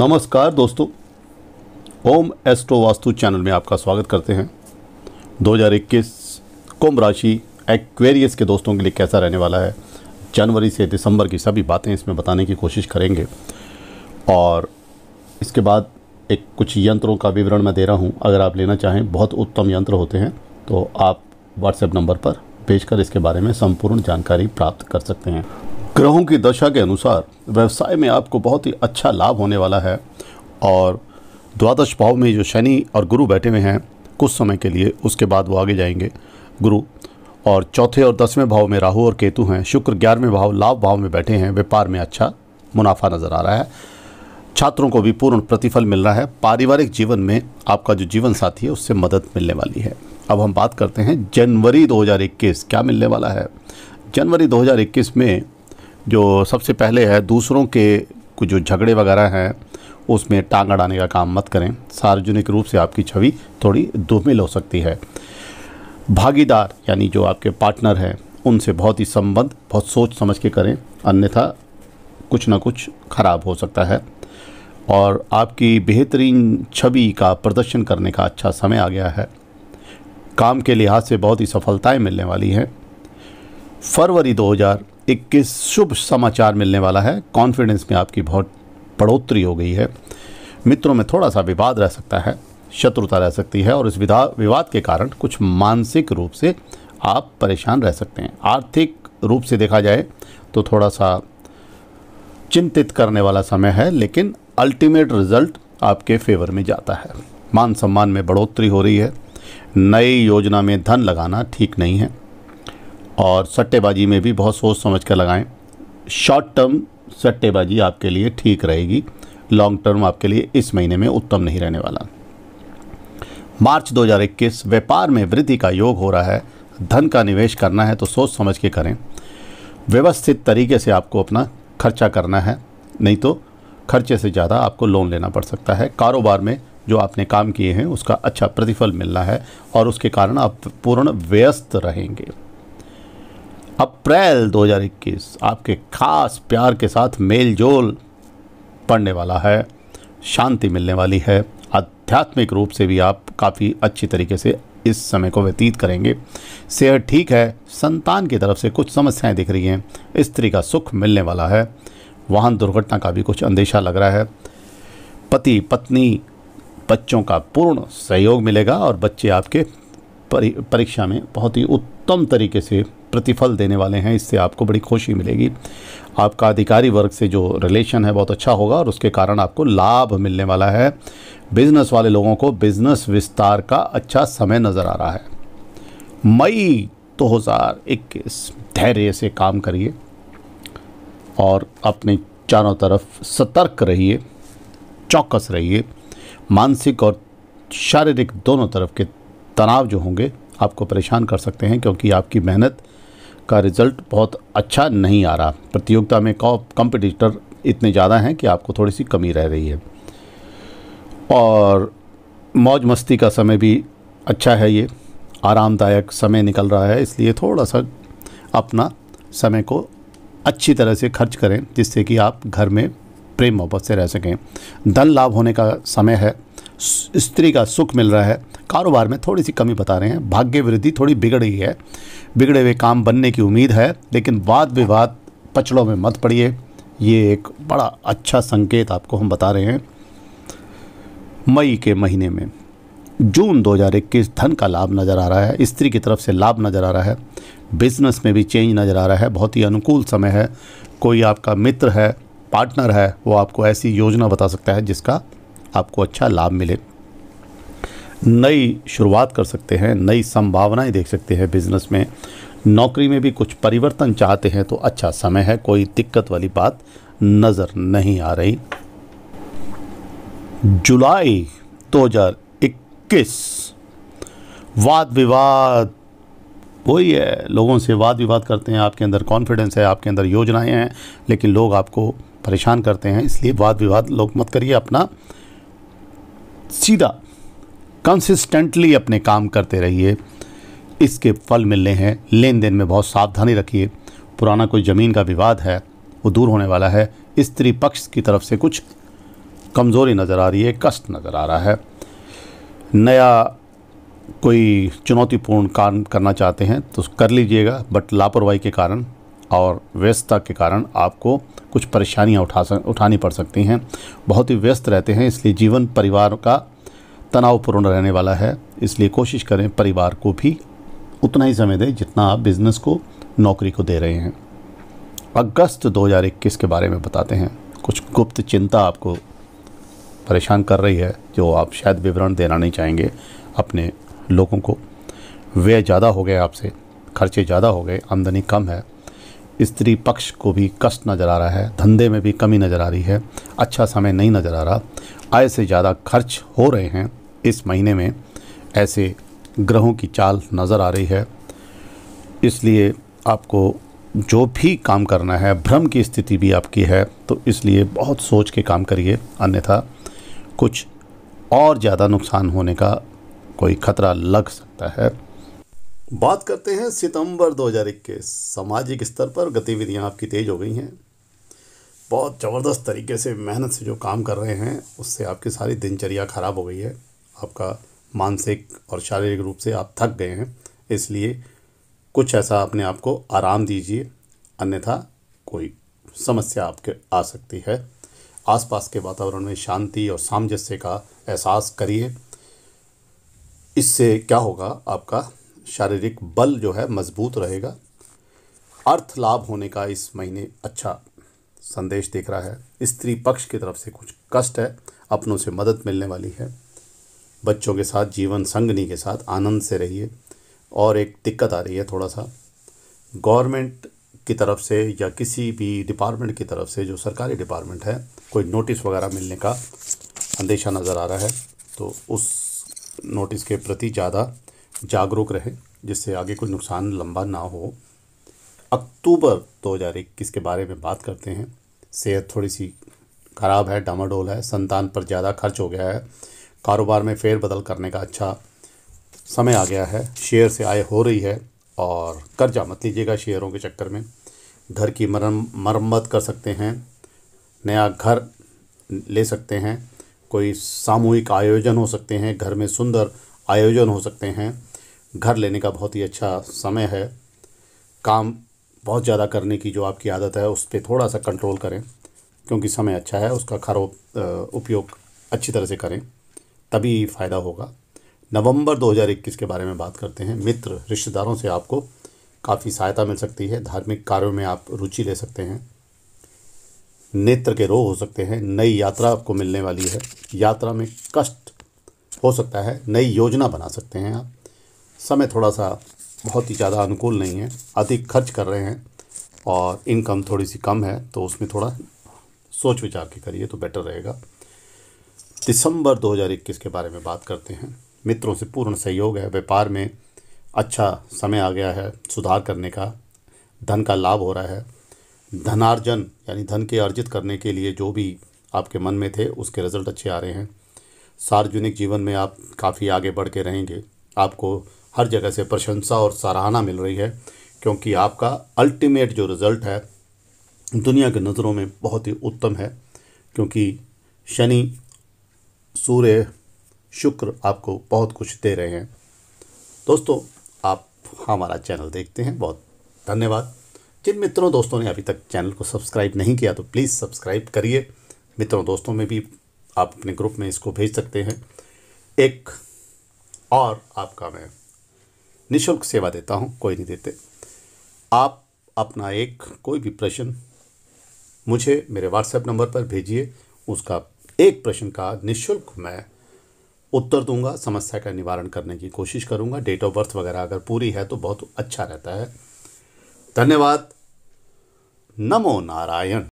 नमस्कार दोस्तों ओम astro vastu channel में आपका स्वागत करते हैं 2021 कुंभ राशि एक्वेरियस के दोस्तों के लिए कैसा रहने वाला है जनवरी से दिसंबर की सभी बातें इसमें बताने की कोशिश करेंगे और इसके बाद एक कुछ यंत्रों का विवरण मैं दे रहा हूं अगर आप लेना चाहें बहुत उत्तम यंत्र होते हैं तो आप व्हाट्सएप नंबर पर भेजकर इसके बारे में संपूर्ण जानकारी प्राप्त कर सकते हैं ग्रहों की दशा के अनुसार व्यवसाय में आपको बहुत ही अच्छा लाभ होने वाला है और द्वादश भाव में जो शनि और गुरु बैठे हुए हैं कुछ समय के लिए उसके बाद वो आगे जाएंगे गुरु और चौथे और दसवें भाव में राहु और केतु हैं शुक्र ग्यारहवें भाव लाभ भाव में बैठे हैं व्यापार में अच्छा मुनाफा नज़र आ रहा है छात्रों को भी पूर्ण प्रतिफल मिल रहा है पारिवारिक जीवन में आपका जो जीवन साथी है उससे मदद मिलने वाली है अब हम बात करते हैं जनवरी 2021 क्या मिलने वाला है जनवरी 2021 में जो सबसे पहले है दूसरों के कुछ जो झगड़े वगैरह हैं उसमें टांग अड़ाने का काम मत करें सार्वजनिक रूप से आपकी छवि थोड़ी दुमिल हो सकती है भागीदार यानी जो आपके पार्टनर हैं उनसे बहुत ही संबंध बहुत सोच समझ के करें अन्यथा कुछ ना कुछ खराब हो सकता है और आपकी बेहतरीन छवि का प्रदर्शन करने का अच्छा समय आ गया है काम के लिहाज से बहुत ही सफलताएं मिलने वाली हैं फरवरी 21 शुभ समाचार मिलने वाला है कॉन्फिडेंस में आपकी बहुत बढ़ोतरी हो गई है मित्रों में थोड़ा सा विवाद रह सकता है शत्रुता रह सकती है और इस विवाद के कारण कुछ मानसिक रूप से आप परेशान रह सकते हैं आर्थिक रूप से देखा जाए तो थोड़ा सा चिंतित करने वाला समय है लेकिन अल्टीमेट रिजल्ट आपके फेवर में जाता है मान सम्मान में बढ़ोतरी हो रही है नई योजना में धन लगाना ठीक नहीं है और सट्टेबाजी में भी बहुत सोच समझ कर लगाएं शॉर्ट टर्म सट्टेबाजी आपके लिए ठीक रहेगी लॉन्ग टर्म आपके लिए इस महीने में उत्तम नहीं रहने वाला मार्च 2021 व्यापार में वृद्धि का योग हो रहा है धन का निवेश करना है तो सोच समझ के करें व्यवस्थित तरीके से आपको अपना खर्चा करना है नहीं तो खर्चे से ज़्यादा आपको लोन लेना पड़ सकता है कारोबार में जो आपने काम किए हैं उसका अच्छा प्रतिफल मिलना है और उसके कारण आप पूर्ण व्यस्त रहेंगे अप्रैल 2021 आपके खास प्यार के साथ मेल जोल पड़ने वाला है शांति मिलने वाली है आध्यात्मिक रूप से भी आप काफ़ी अच्छी तरीके से इस समय को व्यतीत करेंगे सेहत ठीक है संतान की तरफ से कुछ समस्याएं दिख रही हैं स्त्री का सुख मिलने वाला है वाहन दुर्घटना का भी कुछ अंदेशा लग रहा है पति पत्नी बच्चों का पूर्ण सहयोग मिलेगा और बच्चे आपके परीक्षा में बहुत ही उत्तम तरीके से प्रतिफल देने वाले हैं इससे आपको बड़ी खुशी मिलेगी आपका अधिकारी वर्ग से जो रिलेशन है बहुत अच्छा होगा और उसके कारण आपको लाभ मिलने वाला है बिजनेस वाले लोगों को बिजनेस विस्तार का अच्छा समय नज़र आ रहा है मई 2021 धैर्य से काम करिए और अपने चारों तरफ सतर्क रहिए चौकस रहिए मानसिक और शारीरिक दोनों तरफ के तनाव जो होंगे आपको परेशान कर सकते हैं क्योंकि आपकी मेहनत का रिज़ल्ट बहुत अच्छा नहीं आ रहा प्रतियोगिता में कॉम्पिटिटर इतने ज़्यादा हैं कि आपको थोड़ी सी कमी रह रही है और मौज मस्ती का समय भी अच्छा है ये आरामदायक समय निकल रहा है इसलिए थोड़ा सा अपना समय को अच्छी तरह से खर्च करें जिससे कि आप घर में प्रेम मोहब्बत से रह सकें धन लाभ होने का समय है स्त्री का सुख मिल रहा है कारोबार में थोड़ी सी कमी बता रहे हैं भाग्य वृद्धि थोड़ी बिगड़ गई है बिगड़े हुए काम बनने की उम्मीद है लेकिन वाद विवाद पचड़ों में मत पड़िए ये एक बड़ा अच्छा संकेत आपको हम बता रहे हैं मई के महीने में जून 2021 धन का लाभ नज़र आ रहा है स्त्री की तरफ से लाभ नज़र आ रहा है बिजनेस में भी चेंज नज़र आ रहा है बहुत ही अनुकूल समय है कोई आपका मित्र है पार्टनर है वो आपको ऐसी योजना बता सकता है जिसका आपको अच्छा लाभ मिले नई शुरुआत कर सकते हैं नई संभावनाएं देख सकते हैं बिजनेस में नौकरी में भी कुछ परिवर्तन चाहते हैं तो अच्छा समय है कोई दिक्कत वाली बात नज़र नहीं आ रही जुलाई 2021 वाद विवाद वही है लोगों से वाद विवाद करते हैं आपके अंदर कॉन्फिडेंस है आपके अंदर योजनाएं हैं लेकिन लोग आपको परेशान करते हैं इसलिए वाद विवाद लोग मत करिए अपना सीधा कंसिस्टेंटली अपने काम करते रहिए इसके फल मिलने हैं लेन देन में बहुत सावधानी रखिए पुराना कोई ज़मीन का विवाद है वो दूर होने वाला है स्त्री पक्ष की तरफ से कुछ कमज़ोरी नज़र आ रही है कष्ट नज़र आ रहा है नया कोई चुनौतीपूर्ण काम करना चाहते हैं तो कर लीजिएगा बट लापरवाही के कारण और व्यस्तता के कारण आपको कुछ परेशानियां उठा सक उठानी पड़ सकती हैं बहुत ही व्यस्त रहते हैं इसलिए जीवन परिवार का तनावपूर्ण रहने वाला है इसलिए कोशिश करें परिवार को भी उतना ही समय दें जितना आप बिज़नेस को नौकरी को दे रहे हैं अगस्त 2021 के बारे में बताते हैं कुछ गुप्त चिंता आपको परेशान कर रही है जो आप शायद विवरण देना नहीं चाहेंगे अपने लोगों को व्यय ज़्यादा हो गए आपसे खर्चे ज़्यादा हो गए आमदनी कम है स्त्री पक्ष को भी कष्ट नज़र आ रहा है धंधे में भी कमी नज़र आ रही है अच्छा समय नहीं नज़र आ रहा आय से ज़्यादा खर्च हो रहे हैं इस महीने में ऐसे ग्रहों की चाल नज़र आ रही है इसलिए आपको जो भी काम करना है भ्रम की स्थिति भी आपकी है तो इसलिए बहुत सोच के काम करिए अन्यथा कुछ और ज़्यादा नुकसान होने का कोई खतरा लग सकता है बात करते हैं सितंबर 2021 सामाजिक स्तर पर गतिविधियां आपकी तेज़ हो गई हैं बहुत ज़बरदस्त तरीके से मेहनत से जो काम कर रहे हैं उससे आपकी सारी दिनचर्या ख़राब हो गई है आपका मानसिक और शारीरिक रूप से आप थक गए हैं इसलिए कुछ ऐसा अपने आप को आराम दीजिए अन्यथा कोई समस्या आपके आ सकती है आसपास के वातावरण में शांति और सामंजस्य का एहसास करिए इससे क्या होगा आपका शारीरिक बल जो है मजबूत रहेगा अर्थ लाभ होने का इस महीने अच्छा संदेश दिख रहा है स्त्री पक्ष की तरफ से कुछ कष्ट है अपनों से मदद मिलने वाली है बच्चों के साथ जीवन संगनी के साथ आनंद से रहिए और एक दिक्कत आ रही है थोड़ा सा गवर्नमेंट की तरफ से या किसी भी डिपार्टमेंट की तरफ से जो सरकारी डिपार्टमेंट है कोई नोटिस वगैरह मिलने का अंदेशा नज़र आ रहा है तो उस नोटिस के प्रति ज़्यादा जागरूक रहें जिससे आगे कोई नुकसान लंबा ना हो अक्टूबर 2021 के बारे में बात करते हैं सेहत थोड़ी सी ख़राब है डामाडोल है संतान पर ज़्यादा खर्च हो गया है कारोबार में फेरबदल करने का अच्छा समय आ गया है शेयर से आय हो रही है और कर्जा मत लीजिएगा शेयरों के चक्कर में घर की मरम मरम्मत कर सकते हैं नया घर ले सकते हैं कोई सामूहिक आयोजन हो सकते हैं घर में सुंदर आयोजन हो सकते हैं घर लेने का बहुत ही अच्छा समय है काम बहुत ज़्यादा करने की जो आपकी आदत है उस पर थोड़ा सा कंट्रोल करें क्योंकि समय अच्छा है उसका खरो उपयोग अच्छी तरह से करें तभी फ़ायदा होगा नवंबर 2021 के बारे में बात करते हैं मित्र रिश्तेदारों से आपको काफ़ी सहायता मिल सकती है धार्मिक कार्यों में आप रुचि ले सकते हैं नेत्र के रोग हो सकते हैं नई यात्रा आपको मिलने वाली है यात्रा में कष्ट हो सकता है नई योजना बना सकते हैं आप समय थोड़ा सा बहुत ही ज़्यादा अनुकूल नहीं है अधिक खर्च कर रहे हैं और इनकम थोड़ी सी कम है तो उसमें थोड़ा सोच विचार के करिए तो बेटर रहेगा दिसंबर 2021 के बारे में बात करते हैं मित्रों से पूर्ण सहयोग है व्यापार में अच्छा समय आ गया है सुधार करने का धन का लाभ हो रहा है धनार्जन यानी धन के अर्जित करने के लिए जो भी आपके मन में थे उसके रिजल्ट अच्छे आ रहे हैं सार्वजनिक जीवन में आप काफ़ी आगे बढ़ के रहेंगे आपको हर जगह से प्रशंसा और सराहना मिल रही है क्योंकि आपका अल्टीमेट जो रिज़ल्ट है दुनिया की नज़रों में बहुत ही उत्तम है क्योंकि शनि सूर्य शुक्र आपको बहुत कुछ दे रहे हैं दोस्तों आप हमारा चैनल देखते हैं बहुत धन्यवाद जिन मित्रों दोस्तों ने अभी तक चैनल को सब्सक्राइब नहीं किया तो प्लीज़ सब्सक्राइब करिए मित्रों दोस्तों में भी आप अपने ग्रुप में इसको भेज सकते हैं एक और आपका मैं निशुल्क सेवा देता हूँ कोई नहीं देते आप अपना एक कोई भी प्रश्न मुझे मेरे व्हाट्सएप नंबर पर भेजिए उसका एक प्रश्न का निशुल्क मैं उत्तर दूंगा समस्या का निवारण करने की कोशिश करूंगा डेट ऑफ बर्थ वगैरह अगर पूरी है तो बहुत अच्छा रहता है धन्यवाद नमो नारायण